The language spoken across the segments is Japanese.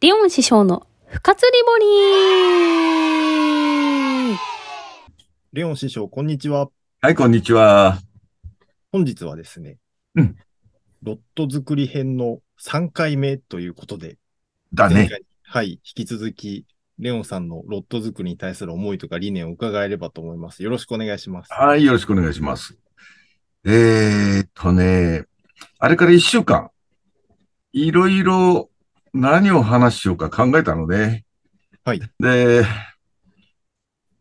リオン師匠の深釣りーレオン師匠、こんにちは。はい、こんにちは。本日はですね、うん。ロット作り編の3回目ということで、だね。はい、引き続き、レオンさんのロット作りに対する思いとか理念を伺えればと思います。よろしくお願いします。はい、よろしくお願いします。えーっとね、あれから一週間、いろいろ何を話しようか考えたので、はい。で、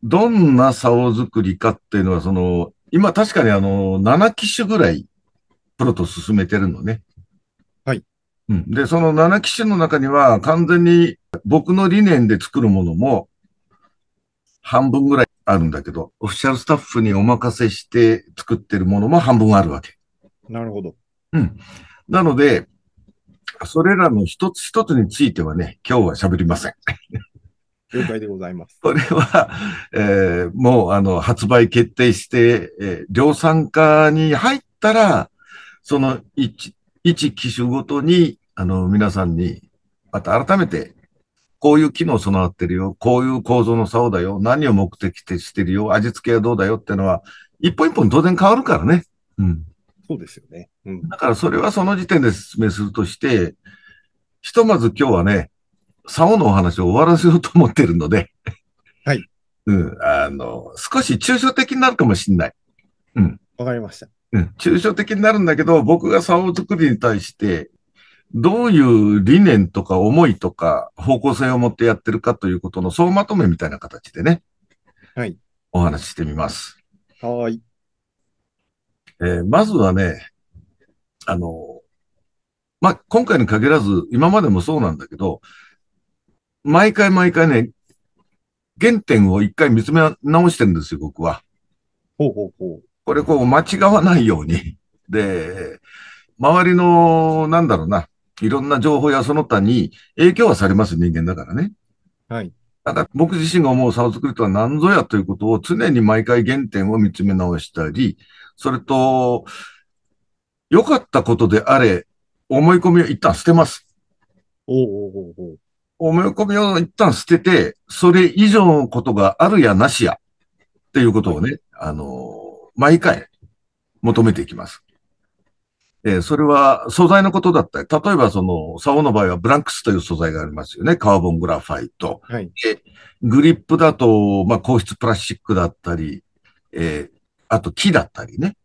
どんな竿作りかっていうのは、その、今確かにあの、7機種ぐらい、プロと進めてるのね。はい。うん。で、その7機種の中には、完全に僕の理念で作るものも、半分ぐらいあるんだけど、オフィシャルスタッフにお任せして作ってるものも半分あるわけ。なるほど。うん。なので、それらの一つ一つについてはね、今日は喋りません。了解でございます。これは、えー、もうあの、発売決定して、えー、量産化に入ったら、その一、一機種ごとに、あの、皆さんに、また改めて、こういう機能備わってるよ、こういう構造の竿だよ、何を目的としてるよ、味付けはどうだよってのは、一本一本当然変わるからね。うん。そうですよね。うん、だからそれはその時点で説明するとして、ひとまず今日はね、竿のお話を終わらせようと思ってるのではい。うん、あの、少し抽象的になるかもしれない。うん。わかりました。うん、抽象的になるんだけど、僕が竿作りに対して、どういう理念とか思いとか方向性を持ってやってるかということの総まとめみたいな形でね。はい。お話ししてみます。はい。えー、まずはね、あの、まあ、今回に限らず、今までもそうなんだけど、毎回毎回ね、原点を一回見つめ直してるんですよ、僕は。ほうほうほう。これこう間違わないように。で、周りの、なんだろうな、いろんな情報やその他に影響はされます、人間だからね。はい。だから僕自身が思う差を作るとは何ぞやということを常に毎回原点を見つめ直したり、それと、良かったことであれ、思い込みを一旦捨てます。おうおうおお思い込みを一旦捨てて、それ以上のことがあるやなしや、っていうことをね、あの、毎回求めていきます。えー、それは素材のことだったり、例えばその、竿の場合はブランクスという素材がありますよね。カーボングラファイト。はい、でグリップだと、まあ、硬質プラスチックだったり、えー、あと木だったりね。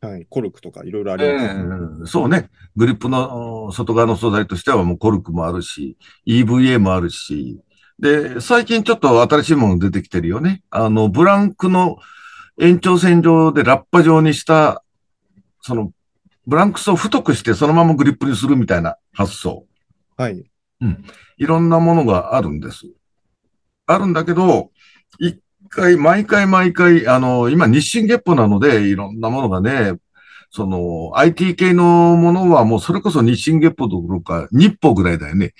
はい、コルクとかいろいろあります、ね、えー、そうね。グリップの外側の素材としてはもうコルクもあるし、EVA もあるし、で、最近ちょっと新しいもの出てきてるよね。あの、ブランクの延長線上でラッパ状にした、その、ブランクスを太くしてそのままグリップにするみたいな発想。はい。うん。いろんなものがあるんです。あるんだけど、一回、毎回毎回、あの、今日進月歩なので、いろんなものがね、その、IT 系のものはもうそれこそ日進月歩どころか、日歩ぐらいだよね。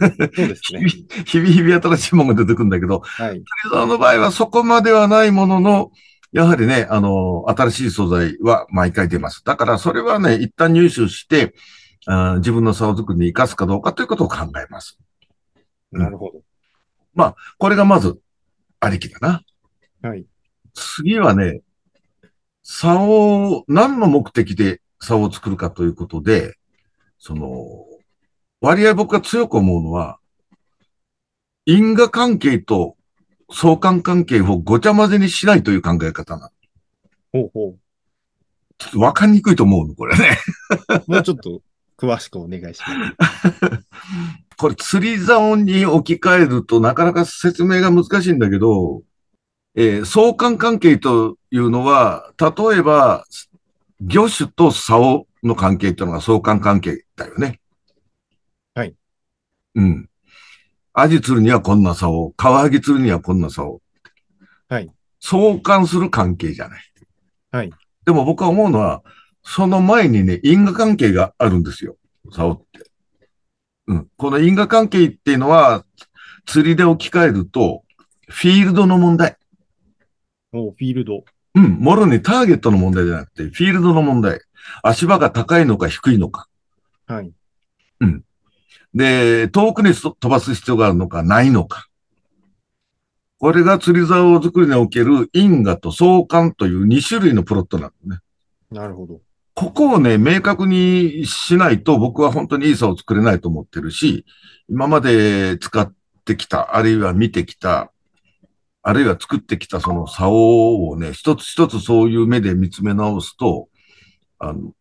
そうですね。日々日々新しいものが出てくるんだけど、はい。あの場合はそこまではないものの、やはりね、あの、新しい素材は毎回出ます。だからそれはね、一旦入手して、あ自分の差を作りに活かすかどうかということを考えます。なるほど。うん、まあ、これがまず、ありきだな。はい。次はね、竿を、何の目的で竿を作るかということで、その、割合僕が強く思うのは、因果関係と相関関係をごちゃ混ぜにしないという考え方なほうほう。ちょっとわかりにくいと思うの、これね。もうちょっと詳しくお願いします。これ釣り竿に置き換えるとなかなか説明が難しいんだけど、えー、相関関係というのは、例えば、魚種と竿の関係というのが相関関係だよね。はい。うん。アジ釣るにはこんな竿、カワハギ釣るにはこんな竿。はい。相関する関係じゃない。はい。でも僕は思うのは、その前にね、因果関係があるんですよ。竿って。うん。この因果関係っていうのは、釣りで置き換えると、フィールドの問題。おフィールド。うん、もろにターゲットの問題じゃなくて、フィールドの問題。足場が高いのか低いのか。はい。うん。で、遠くに飛ばす必要があるのか、ないのか。これが釣り竿作りにおける因果と相関という2種類のプロットなのね。なるほど。ここをね、明確にしないと僕は本当にいい竿を作れないと思ってるし、今まで使ってきた、あるいは見てきた、あるいは作ってきたその竿をね、一つ一つそういう目で見つめ直すと、あの、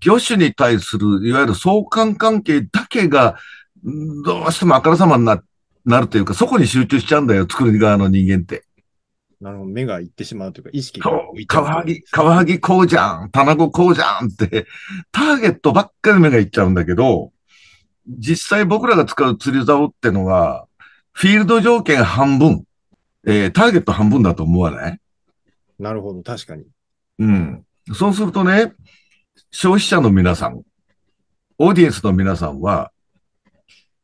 魚種に対する、いわゆる相関関係だけが、どうしてもあからさまにな、なるというか、そこに集中しちゃうんだよ、作る側の人間って。なるほど。目がいってしまうというか、意識が浮う、カワハギ、カワハギこうじゃん、タナゴこうじゃんって、ターゲットばっかり目がいっちゃうんだけど、実際僕らが使う釣り竿ってのは、フィールド条件半分、えー、ターゲット半分だと思わないなるほど、確かに。うん。そうするとね、消費者の皆さん、オーディエンスの皆さんは、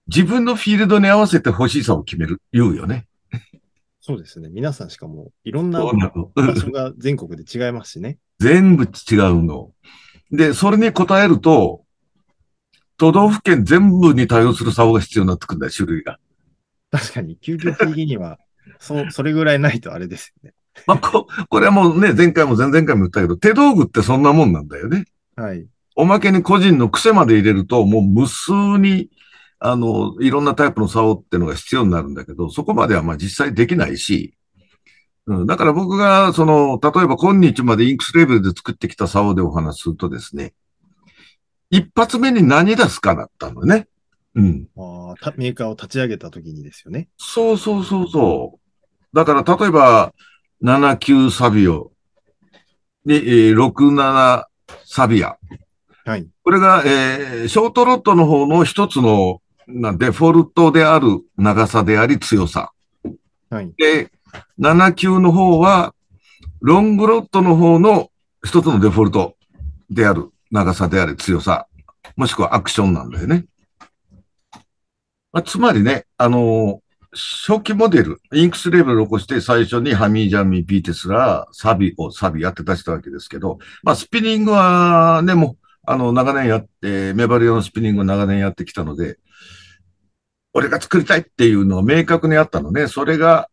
自分のフィールドに合わせて欲しさを決める、言うよね。そうですね。皆さんしかも、いろんな場所が全国で違いますしね。全部違うの。で、それに応えると、都道府県全部に対応する竿が必要になってくるんだよ、種類が。確かに、究極的にはそ、それぐらいないとあれですよね。まあ、こ、これはもうね、前回も前々回も言ったけど、手道具ってそんなもんなんだよね。はい。おまけに個人の癖まで入れると、もう無数に、あの、いろんなタイプの竿っていうのが必要になるんだけど、そこまではまあ実際できないし、うん、だから僕が、その、例えば今日までインクスレベルで作ってきた竿でお話するとですね、一発目に何出すかだったのね。うん。ああ、メーカーを立ち上げた時にですよね。そうそうそうそう。だから、例えば、79サビオ。で、えー、67サビア。はい。これが、えー、ショートロットの方の一つの、な、デフォルトである長さであり強さ。はい。で、79の方は、ロングロットの方の一つのデフォルトである長さであり強さ。もしくはアクションなんだよね。まあ、つまりね、あのー、初期モデル、インクスレベルを起こして最初にハミージャミー・ピーテスラサビを、サビやって出したわけですけど、まあ、スピニングはね、もう、あの、長年やって、メバル用のスピニングを長年やってきたので、俺が作りたいっていうのは明確にあったのね。それが、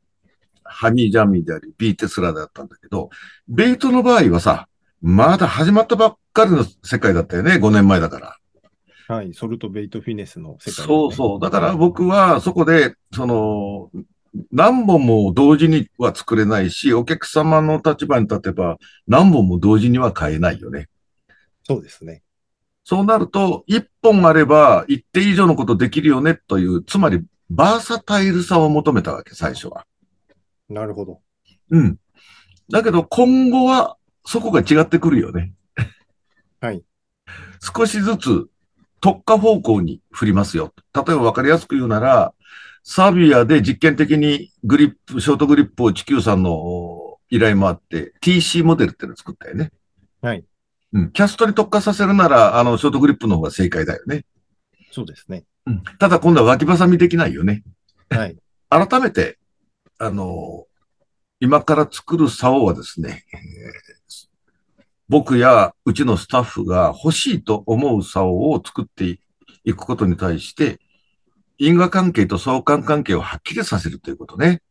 ハニージャミーであり、ビーテスラだったんだけど、ベイトの場合はさ、まだ始まったばっかりの世界だったよね、5年前だから。はい、ソルトベイトフィネスの世界、ね、そうそう。だから僕はそこで、その、何本も同時には作れないし、お客様の立場に立てば何本も同時には買えないよね。そうですね。そうなると、一本あれば一定以上のことできるよねという、つまりバーサタイルさを求めたわけ、最初は。なるほど。うん。だけど今後はそこが違ってくるよね。はい。少しずつ特化方向に振りますよ。例えば分かりやすく言うなら、サービアで実験的にグリップ、ショートグリップを地球さんの依頼もあって、TC モデルってのを作ったよね。はい。うん。キャストに特化させるなら、あの、ショートグリップの方が正解だよね。そうですね。うん。ただ今度は脇挟みできないよね。はい。改めて、あの、今から作る竿はですね、僕やうちのスタッフが欲しいと思う竿を作っていくことに対して、因果関係と相関関係をはっきりさせるということね。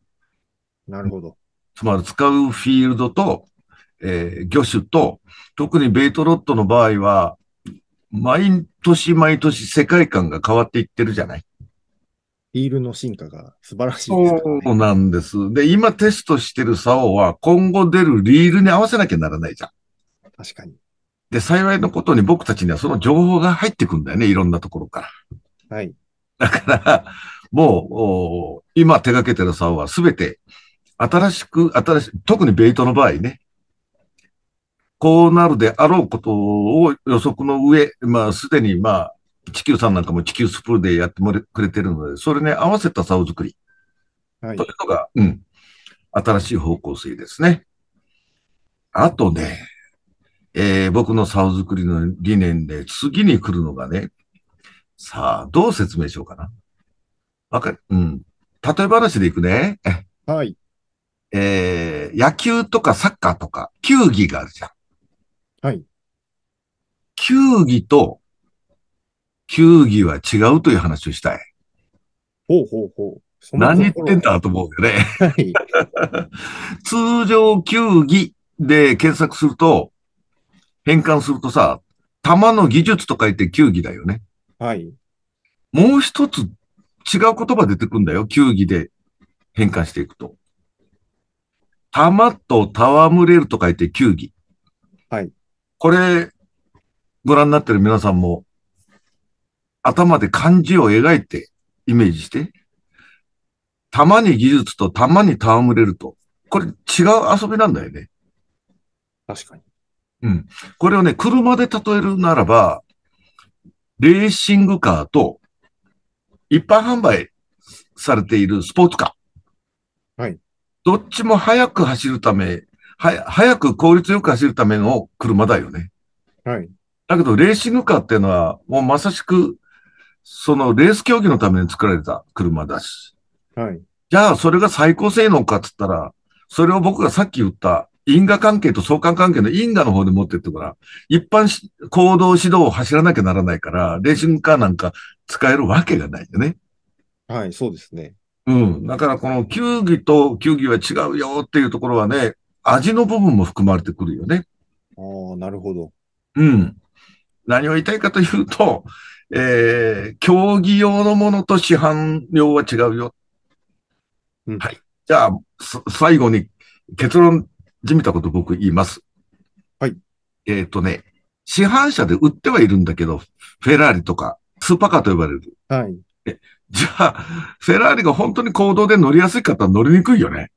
なるほど。つまり使うフィールドと、えー、魚種と、特にベイトロットの場合は、毎年毎年世界観が変わっていってるじゃない。フィールの進化が素晴らしいです、ね、そうなんです。で、今テストしてる竿は今後出るリールに合わせなきゃならないじゃん。確かに。で、幸いのことに僕たちにはその情報が入ってくんだよね、いろんなところから。はい。だから、もう、今手掛けてる竿はすべて、新しく、新しい、特にベイトの場合ね、こうなるであろうことを予測の上、まあ、すでに、まあ、地球さんなんかも地球スプーでやってくれてるので、それに合わせた竿作り。はい。というのが、うん。新しい方向性ですね。あとね、えー、僕の竿作りの理念で次に来るのがね、さあ、どう説明しようかな。わかる。うん。例え話でいくね。はい。えー、野球とかサッカーとか、球技があるじゃん。はい。球技と、球技は違うという話をしたい。ほうほうほう。何言ってんだと思うよね。はい、通常球技で検索すると、変換するとさ、玉の技術とか言って球技だよね。はい。もう一つ違う言葉出てくんだよ。球技で変換していくと。玉と戯れると書いて球技。はい。これ、ご覧になってる皆さんも、頭で漢字を描いて、イメージして。玉に技術と玉に戯れると。これ違う遊びなんだよね。確かに。うん。これをね、車で例えるならば、レーシングカーと一般販売されているスポーツカー。はい。どっちも速く走るため、は、早く効率よく走るための車だよね。はい。だけど、レーシングカーっていうのは、もうまさしく、そのレース競技のために作られた車だし。はい。じゃあ、それが最高性能かって言ったら、それを僕がさっき言った因果関係と相関関係の因果の方で持ってってから、一般行動指導を走らなきゃならないから、レーシングカーなんか使えるわけがないよね。はい、そうですね。うん。だからこの球技と球技は違うよっていうところはね、味の部分も含まれてくるよね。ああ、なるほど。うん。何を言いたいかというと、えー、競技用のものと市販用は違うよ。うん、はい。じゃあ、最後に結論じみたこと僕言います。はい。えっ、ー、とね、市販車で売ってはいるんだけど、フェラーリとか、スーパーカーと呼ばれる。はい。じゃあ、フェラーリが本当に行動で乗りやすい方は乗りにくいよね。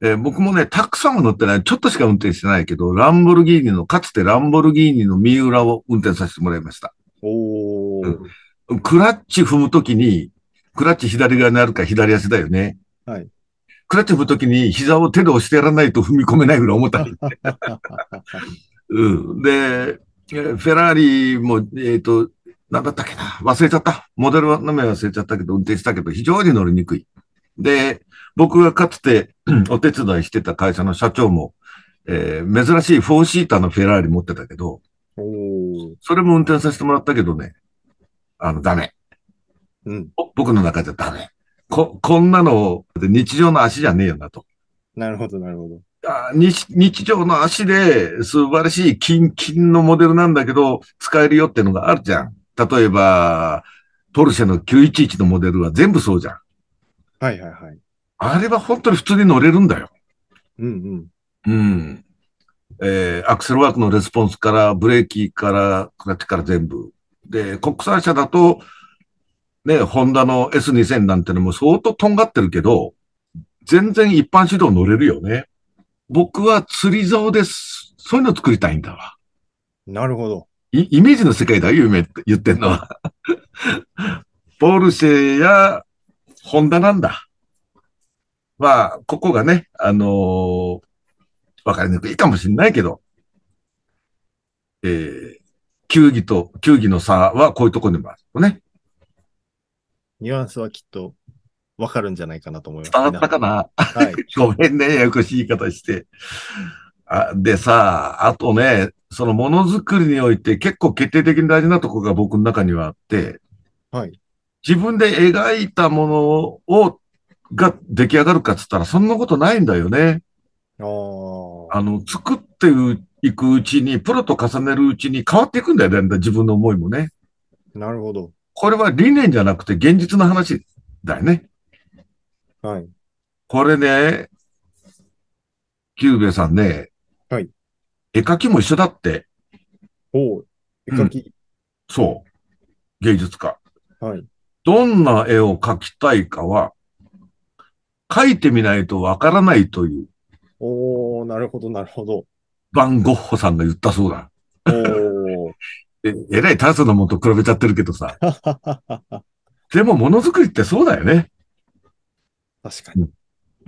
えー、僕もね、たくさんは乗ってない。ちょっとしか運転してないけど、ランボルギーニの、かつてランボルギーニの三浦を運転させてもらいました。おー。うん、クラッチ踏むときに、クラッチ左側にあるか左足だよね。はい。クラッチ踏むときに膝を手で押してやらないと踏み込めないぐらい重たい。うん。で、フェラーリも、えっ、ー、と、なんだったっけな忘れちゃった。モデルの名忘れちゃったけど、運転したけど、非常に乗りにくい。で、僕がかつて お手伝いしてた会社の社長も、えー、珍しいフォーシーターのフェラーリ持ってたけど、それも運転させてもらったけどね、あの、ダメ。うん、僕の中じゃダメ。こ、こんなの、日常の足じゃねえよなと。なるほど、なるほど。日日常の足で素晴らしい金、金のモデルなんだけど、使えるよってのがあるじゃん。例えば、ポルシェの911のモデルは全部そうじゃん。はいはいはい。あれは本当に普通に乗れるんだよ。うんうん。うん。えー、アクセルワークのレスポンスから、ブレーキから、クラッチから全部。で、国産車だと、ね、ホンダの S2000 なんてのも相当とんがってるけど、全然一般指導乗れるよね。僕は釣り竿です。そういうの作りたいんだわ。なるほど。イメージの世界だよ、夢って言ってんのは。ポルシェやホンダなんだ。まあ、ここがね、あのー、わかりにくいかもしれないけど、えー、球技と、球技の差はこういうところにもあるね。ニュアンスはきっとわかるんじゃないかなと思います。伝わったかな、はい、ごめんね、ややこしい言い方して。あでさ、あとね、そのものづくりにおいて結構決定的に大事なとこが僕の中にはあって、はい、自分で描いたものを、が出来上がるかっつったら、そんなことないんだよね。あの、作っていくうちに、プロと重ねるうちに変わっていくんだよね、自分の思いもね。なるほど。これは理念じゃなくて現実の話だよね。はい。これね、久兵衛さんね、はい。絵描きも一緒だって。お絵描き、うん、そう。芸術家。はい。どんな絵を描きたいかは、描いてみないとわからないという。おおなるほど、なるほど。バン・ゴッホさんが言ったそうだ。おええらい炭素のもと比べちゃってるけどさ。でも、ものづくりってそうだよね。確かに。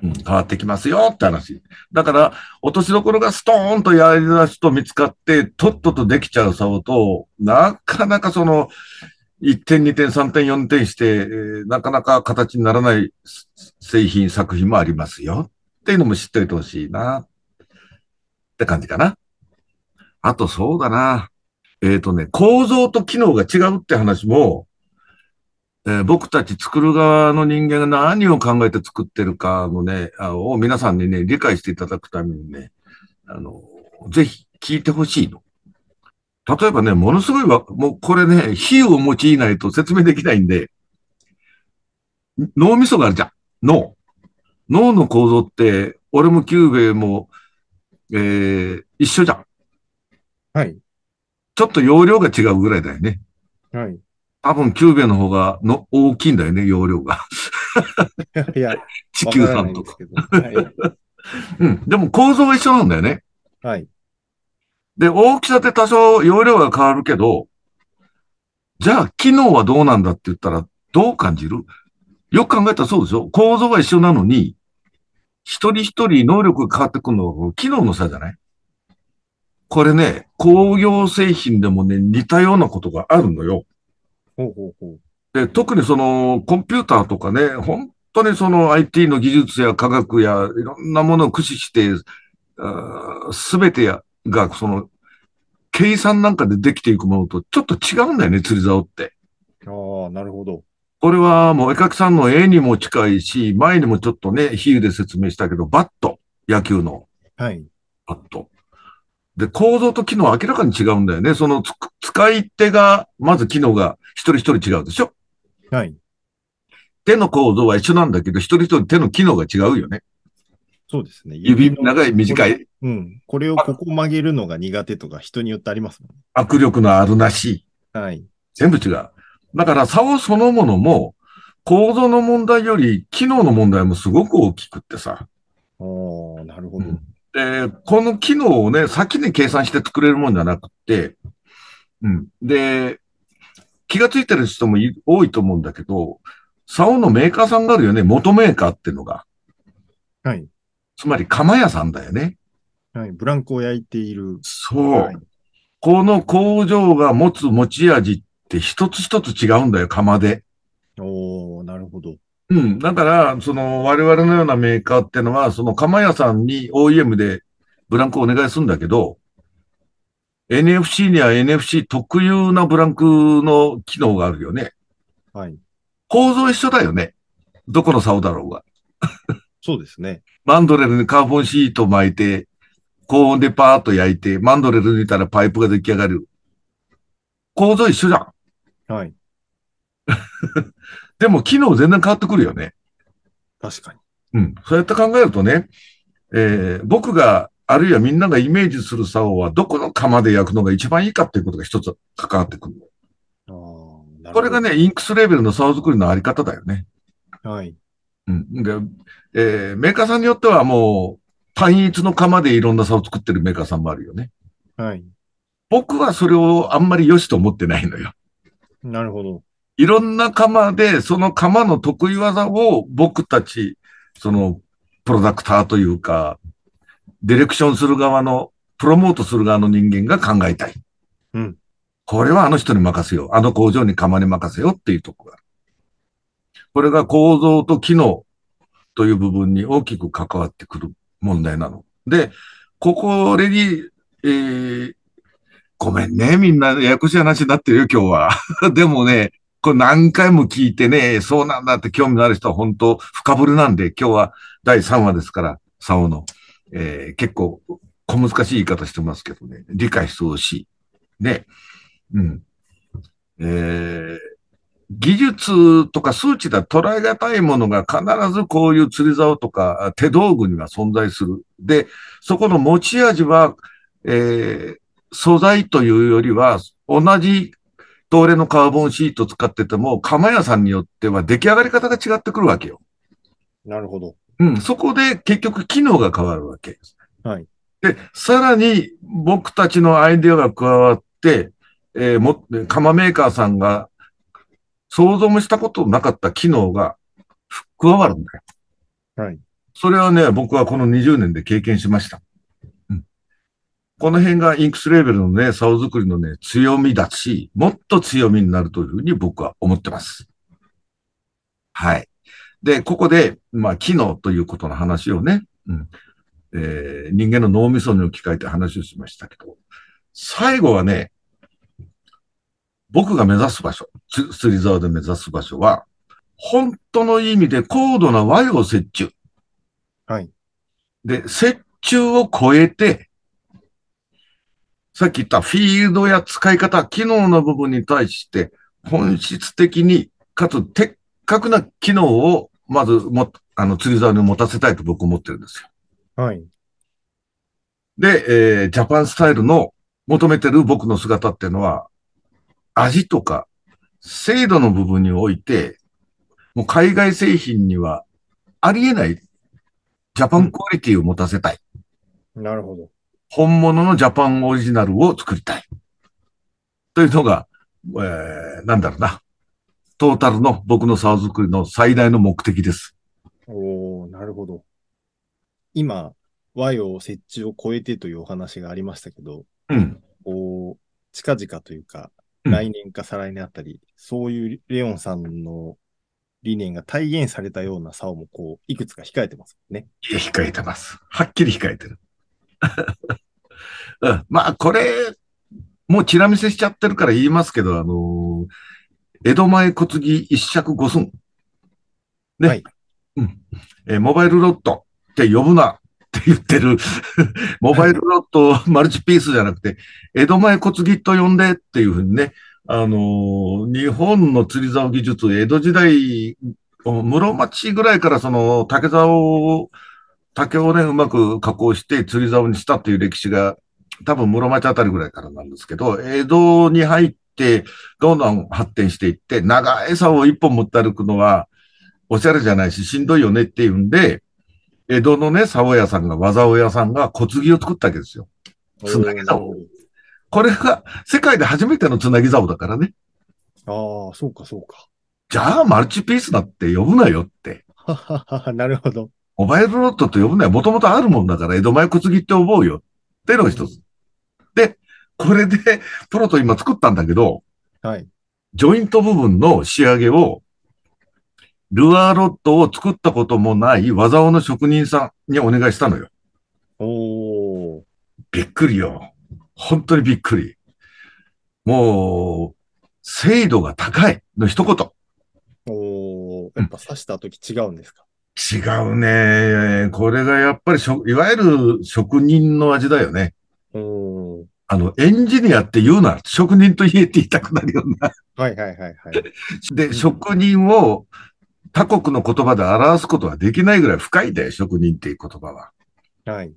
うん、変わってきますよって話。だから、落としどころがストーンとやり出すと見つかって、とっととできちゃう竿と、なかなかその、1点、2点、3点、4点して、えー、なかなか形にならない製品、作品もありますよ。っていうのも知っておいてほしいな。って感じかな。あと、そうだな。えっ、ー、とね、構造と機能が違うって話も、えー、僕たち作る側の人間が何を考えて作ってるかのね、あを皆さんにね、理解していただくためにね、あの、ぜひ聞いてほしいの。例えばね、ものすごいわ、もうこれね、比を用いないと説明できないんで、脳みそがあるじゃん。脳。脳の構造って、俺もキューベも、えー、一緒じゃん。はい。ちょっと容量が違うぐらいだよね。はい。多分、キューベの方がの大きいんだよね、容量が。いや、地球さんとか。はい、うん。でも構造は一緒なんだよね。はい。で、大きさって多少容量が変わるけど、じゃあ、機能はどうなんだって言ったら、どう感じるよく考えたらそうでしょ構造が一緒なのに、一人一人能力が変わってくるのは、機能の差じゃないこれね、工業製品でもね、似たようなことがあるのよ。ほうほうほうで特にその、コンピューターとかね、本当にその IT の技術や科学やいろんなものを駆使して、すべてがその、計算なんかでできていくものとちょっと違うんだよね、釣り竿って。ああ、なるほど。これはもう絵描きさんの絵にも近いし、前にもちょっとね、比喩で説明したけど、バット、野球の。はい。バット。で、構造と機能は明らかに違うんだよね。その使い手が、まず機能が一人一人違うでしょはい。手の構造は一緒なんだけど、一人一人手の機能が違うよね。そうですね。指長い短い。うん。これをここ曲げるのが苦手とか人によってありますもん、ね、握力のあるなし。はい。全部違う。だから竿そのものも、構造の問題より機能の問題もすごく大きくってさ。ああ、なるほど。うんえー、この機能をね、先に計算して作れるもんじゃなくて、うん。で、気がついてる人も多いと思うんだけど、竿のメーカーさんがあるよね、元メーカーっていうのが。はい。つまり、釜屋さんだよね。はい。ブランコを焼いている。そう。はい、この工場が持つ持ち味って一つ一つ違うんだよ、釜で。おおなるほど。うん。だから、その、我々のようなメーカーってのは、その、釜屋さんに OEM でブランクをお願いするんだけど、NFC には NFC 特有なブランクの機能があるよね。はい。構造一緒だよね。どこの竿だろうが。そうですね。マンドレルにカーボンシート巻いて、高温でパーッと焼いて、マンドレル抜いたらパイプが出来上がる。構造一緒じゃん。はい。でも機能全然変わってくるよね。確かに。うん。そうやって考えるとね、えー、僕が、あるいはみんながイメージする竿は、どこの釜で焼くのが一番いいかっていうことが一つ関わってくる。あるこれがね、インクスレベルの竿作りのあり方だよね。はい。うん。で、えー、メーカーさんによってはもう、単一の釜でいろんな竿を作ってるメーカーさんもあるよね。はい。僕はそれをあんまり良しと思ってないのよ。なるほど。いろんな釜で、その釜の得意技を僕たち、その、プロダクターというか、ディレクションする側の、プロモートする側の人間が考えたい。うん。これはあの人に任せよう。あの工場に釜に任せようっていうとこがある。これが構造と機能という部分に大きく関わってくる問題なの。で、ここに、えー、ごめんね、みんなややこしい話になってるよ、今日は。でもね、これ何回も聞いてね、そうなんだって興味のある人は本当深掘りなんで、今日は第3話ですから、3話の。えー、結構小難しい言い方してますけどね、理解してほしい。ね。うん。えー、技術とか数値では捉え難いものが必ずこういう釣り竿とか手道具には存在する。で、そこの持ち味は、えー、素材というよりは同じ東レのカーボンシート使ってても、釜屋さんによっては出来上がり方が違ってくるわけよ。なるほど。うん、そこで結局機能が変わるわけです。はい。で、さらに僕たちのアイデアが加わって、えー、も、釜メーカーさんが想像もしたことなかった機能が加わるんだよ。はい。それはね、僕はこの20年で経験しました。この辺がインクスレーベルのね、竿作りのね、強みだし、もっと強みになるというふうに僕は思ってます。はい。で、ここで、まあ、機能ということの話をね、うん、えー、人間の脳みそに置き換えて話をしましたけど、最後はね、僕が目指す場所、釣り沢で目指す場所は、本当の意味で高度な和洋折衷。はい。で、折衷を超えて、さっき言ったフィールドや使い方、機能の部分に対して、本質的に、かつ的確な機能を、まずも、あの、釣り竿に持たせたいと僕思ってるんですよ。はい。で、えー、ジャパンスタイルの求めてる僕の姿っていうのは、味とか、精度の部分において、もう海外製品にはありえないジャパンクオリティを持たせたい。うん、なるほど。本物のジャパンオリジナルを作りたい。というのが、えー、なんだろうな。トータルの僕の沢作りの最大の目的です。おおなるほど。今、和洋設置を超えてというお話がありましたけど、うん。こう、近々というか、来年か再来年あたり、うん、そういうレオンさんの理念が体現されたような差をもこう、いくつか控えてますね。控えてます。はっきり控えてる。まあ、これ、もうチラ見せしちゃってるから言いますけど、あのー、江戸前小継ぎ一尺五寸。ね。はい、うん。えー、モバイルロットって呼ぶなって言ってる。モバイルロット マルチピースじゃなくて、江戸前小継ぎと呼んでっていうふうにね、あのー、日本の釣り竿技術、江戸時代、室町ぐらいからその竹竿を竹をね、うまく加工して釣り竿にしたという歴史が、多分室町あたりぐらいからなんですけど、江戸に入って、どんどん発展していって、長い竿を一本持って歩くのは、おしゃれじゃないし、しんどいよねっていうんで、江戸のね、竿屋さんが、和竿屋さんが小継ぎを作ったわけですよ。つなぎ竿。これが世界で初めてのつなぎ竿だからね。ああ、そうかそうか。じゃあ、マルチピースだって呼ぶなよって。なるほど。モバイルロットと呼ぶのはもともとあるもんだから、江戸前つぎって思うよ。っていうのが一つ。で、これで、プロと今作ったんだけど、はい。ジョイント部分の仕上げを、ルアーロットを作ったこともない技をの職人さんにお願いしたのよ。おー。びっくりよ。本当にびっくり。もう、精度が高いの一言。おー、やっぱ刺した時違うんですか、違うね。これがやっぱりしょ、いわゆる職人の味だよね。うんあの、エンジニアって言うな、職人と言えて言いたくなるような。はいはいはいはい。で、職人を他国の言葉で表すことはできないぐらい深いんだよ、職人っていう言葉は。はい。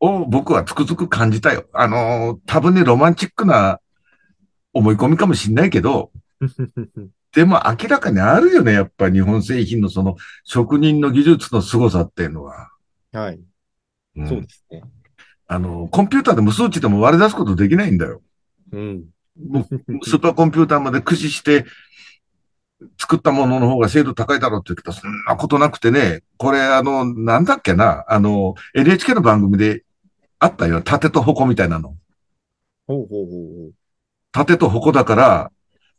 を僕はつくづく感じたよ。あの多分ね、ロマンチックな思い込みかもしんないけど、でも明らかにあるよね、やっぱ日本製品のその職人の技術の凄さっていうのは。はい。そうですね。あの、コンピューターでも数値でも割り出すことできないんだよ。うん。もう、スーパーコンピューターまで駆使して、作ったものの方が精度高いだろうって言うけど、そんなことなくてね、これあの、なんだっけな、あの、NHK の番組であったよ、縦と矛みたいなの。ほうほうほうほう。縦と矛だから、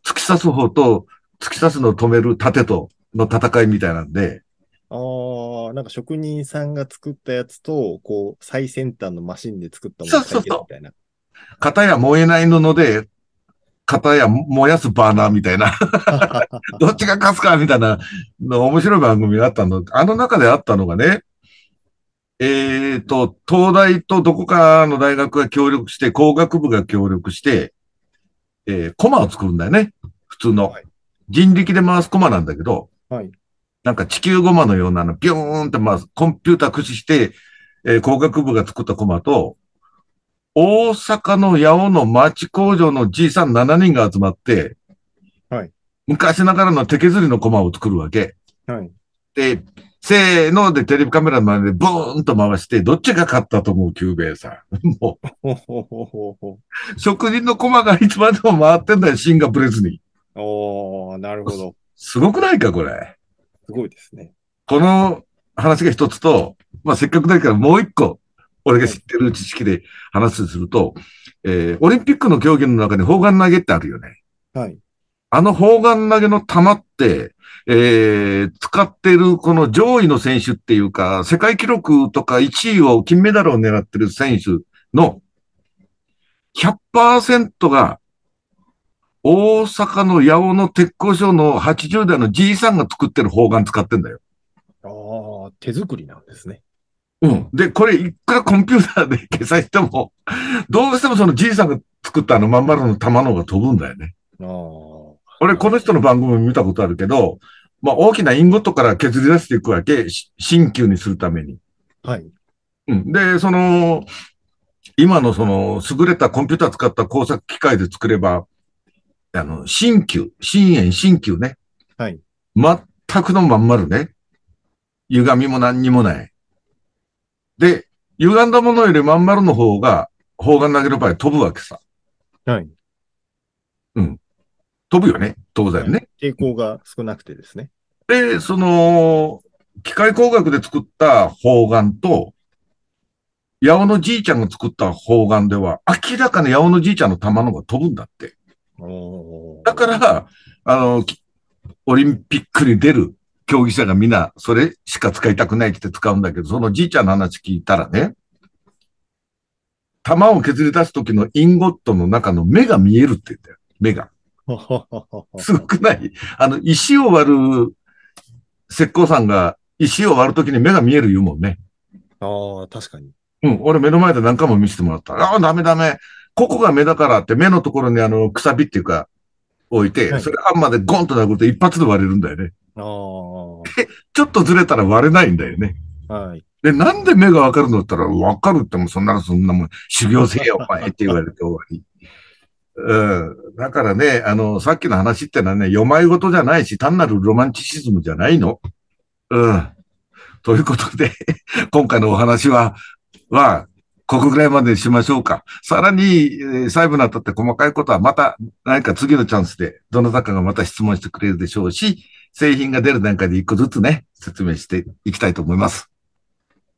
突き刺す方と突き刺すのを止める盾との戦いみたいなんで。ああ、なんか職人さんが作ったやつと、こう、最先端のマシンで作ったものみたいな。型や燃えない布で、型や燃やすバーナーみたいな。どっちが勝つかみたいなの面白い番組があったの。あの中であったのがね、えっ、ー、と、東大とどこかの大学が協力して、工学部が協力して、えー、コマを作るんだよね。普通の。はい人力で回すコマなんだけど、はい。なんか地球ゴマのようなの、ビューンって回す、コンピューター駆使して、えー、工学部が作ったコマと、大阪の八尾の町工場のじいさん7人が集まって、はい。昔ながらの手削りのコマを作るわけ。はい。で、せーのでテレビカメラの前でブーンと回して、どっちが勝ったと思う、久兵衛さん。もう。職人の駒がいつまでも回ってんだよ、シンガプレスに。おおなるほど。すごくないか、これ。すごいですね。この話が一つと、まあ、せっかくだからもう一個、俺が知ってる知識で話すると、えー、オリンピックの競技の中に砲丸投げってあるよね。はい。あの砲丸投げの球って、えー、使ってるこの上位の選手っていうか、世界記録とか1位を金メダルを狙ってる選手の100%が大阪の八尾の鉄工所の80代のじいさんが作ってる方眼使ってんだよ。ああ、手作りなんですね。うん。で、これ、いくらコンピューターで消さしても、どうしてもそのじいさんが作ったあのまん丸の玉の方が飛ぶんだよね。ああ。俺、この人の番組見たことあるけど、まあ、大きなインゴットから削り出していくわけ、新旧にするために。はい。うん。で、その、今のその、優れたコンピューター使った工作機械で作れば、あの、新旧、新縁、新旧ね。はい。全くのまん丸ね。歪みも何にもない。で、歪んだものよりまん丸の方が、砲丸投げる場合飛ぶわけさ。はい。うん。飛ぶよね。当然ね。抵抗が少なくてですね。で、その、機械工学で作った砲丸と、八尾のじいちゃんが作った砲丸では、明らかに八尾のじいちゃんの弾の方が飛ぶんだって。だから、あの、オリンピックに出る競技者がみんなそれしか使いたくないって使うんだけど、そのじいちゃんの話聞いたらね、玉を削り出す時のインゴットの中の目が見えるって言ったよ。目が。すごくないあの、石を割る、石膏さんが石を割るときに目が見える言うもんね。ああ、確かに。うん、俺目の前で何回も見せてもらった。ああ、ダメダメ。ここが目だからって目のところにあの、くさびっていうか、置いて、はい、それあんまでゴンと殴ると一発で割れるんだよね。ああ。ちょっとずれたら割れないんだよね。はい。で、なんで目がわかるのったら、わかるってもそんなのそんなもん、修行せえよ、お前って言われて終わり。うん。だからね、あの、さっきの話ってのはね、読まい事じゃないし、単なるロマンチシズムじゃないの。うん。ということで、今回のお話は、は、ここぐらいまでしましょうか。さらに、細部にあたって細かいことはまた何か次のチャンスで、どなたかがまた質問してくれるでしょうし、製品が出る段階で一個ずつね、説明していきたいと思います。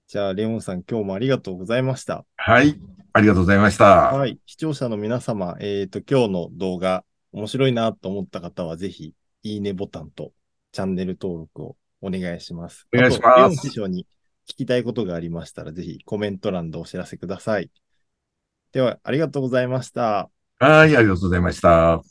じゃあ、レオンさん、今日もありがとうございました。はい、ありがとうございました。はい、視聴者の皆様、えっ、ー、と、今日の動画、面白いなと思った方は、ぜひ、いいねボタンとチャンネル登録をお願いします。お願いします。に聞きたいことがありましたら、ぜひコメント欄でお知らせください。では、ありがとうございました。はい、ありがとうございました。